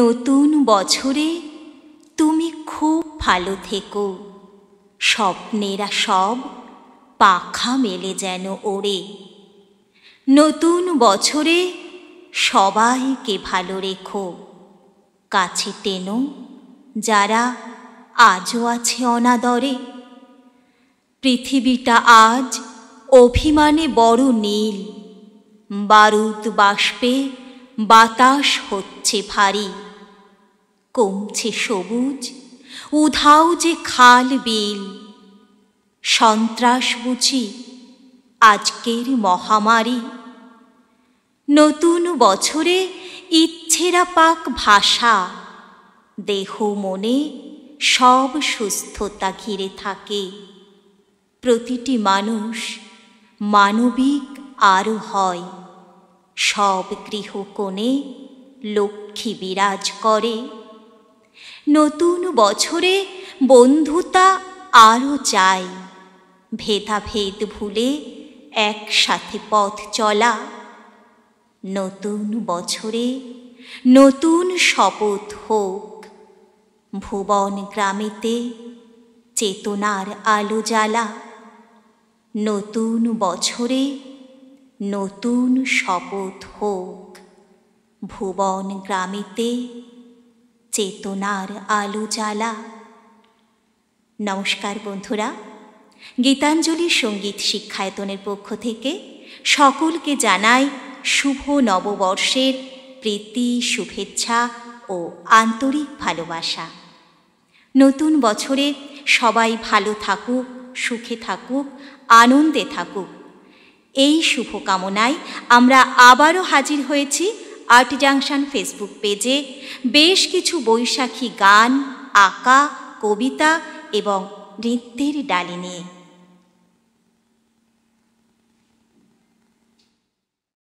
নতুন বছরে তুমি খুব ভালো থেকো স্বপ্নেরা সব পাখা মেলে যেন ওড়ে নতুন বছরে সবাইকে ভালো রেখো কাছে টেনো যারা আজও আছে অনাদরে পৃথিবীটা আজ অভিমানে বড় নীল বারুদ বাষ্পে বাতাস হচ্ছে ভারী কমছে সবুজ উধাও যে খাল বিল সন্ত্রাস বুঝি আজকের মহামারী নতুন বছরে ইচ্ছেরা পাক ভাষা দেহ মনে সব সুস্থতা ঘিরে থাকে প্রতিটি মানুষ মানবিক আরও হয় সব গৃহকোণে লক্ষ্মী বিরাজ করে নতুন বছরে বন্ধুতা আরও চাই ভেদাভেদ ভুলে একসাথে পথ চলা নতুন বছরে নতুন শপথ হোক ভুবন গ্রামেতে চেতনার আলো জ্বালা নতুন বছরে নতুন শপথ হোক ভুবন গ্রামেতে চেতনার আলো জ্বালা নমস্কার বন্ধুরা গীতাঞ্জলি সঙ্গীত শিক্ষায়তনের পক্ষ থেকে সকলকে জানাই শুভ নববর্ষের প্রীতি শুভেচ্ছা ও আন্তরিক ভালোবাসা নতুন বছরে সবাই ভালো থাকুক সুখে থাকুক আনন্দে থাকুক এই শুভকামনায় আমরা আবারও হাজির হয়েছি আর্ট জাংশন ফেসবুক পেজে বেশ কিছু বৈশাখী গান আঁকা কবিতা এবং নৃত্যের ডালি নিয়ে